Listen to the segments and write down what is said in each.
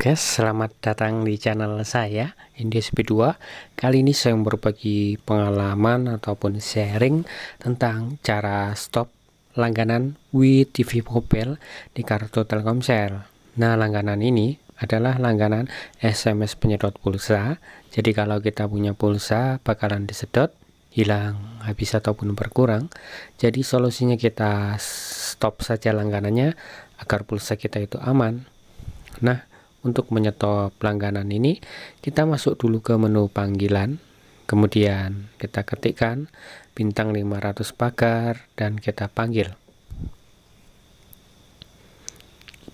guys, selamat datang di channel saya, ndsp 2 Kali ini saya berbagi pengalaman ataupun sharing tentang cara stop langganan WeTV Mobile di kartu Telkomsel. Nah, langganan ini adalah langganan SMS penyedot pulsa. Jadi kalau kita punya pulsa, bakalan disedot, hilang, habis ataupun berkurang. Jadi solusinya kita stop saja langganannya agar pulsa kita itu aman. Nah, untuk menyetop langganan ini, kita masuk dulu ke menu panggilan. Kemudian kita ketikkan bintang 500 pagar dan kita panggil.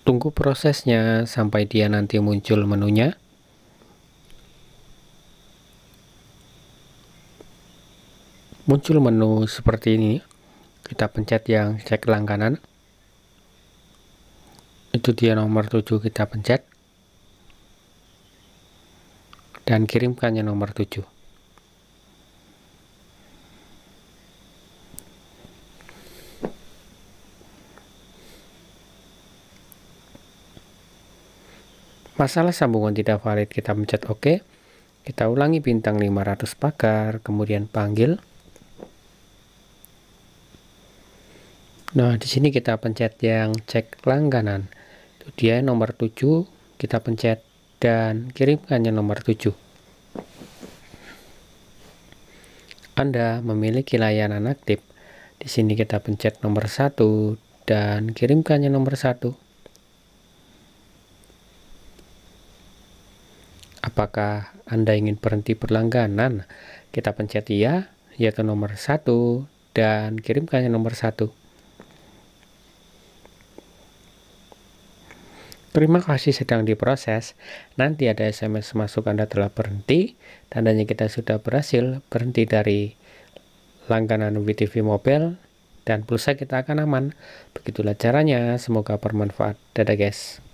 Tunggu prosesnya sampai dia nanti muncul menunya. Muncul menu seperti ini. Kita pencet yang cek langganan. Itu dia nomor 7 kita pencet dan kirimkannya nomor 7. Masalah sambungan tidak valid, kita pencet OK. Kita ulangi bintang 500 pagar, kemudian panggil. Nah, di sini kita pencet yang cek langganan. Itu dia nomor 7, kita pencet dan kirimkan yang nomor 7. Anda memiliki layanan aktif. Di sini kita pencet nomor 1 dan kirimkan yang nomor 1. Apakah Anda ingin berhenti berlangganan? Kita pencet iya, yaitu nomor 1 dan kirimkan yang nomor 1. Terima kasih sedang diproses. Nanti ada SMS masuk Anda telah berhenti. Tandanya kita sudah berhasil berhenti dari langganan WTV Mobile. Dan pulsa kita akan aman. Begitulah caranya. Semoga bermanfaat. Dadah guys.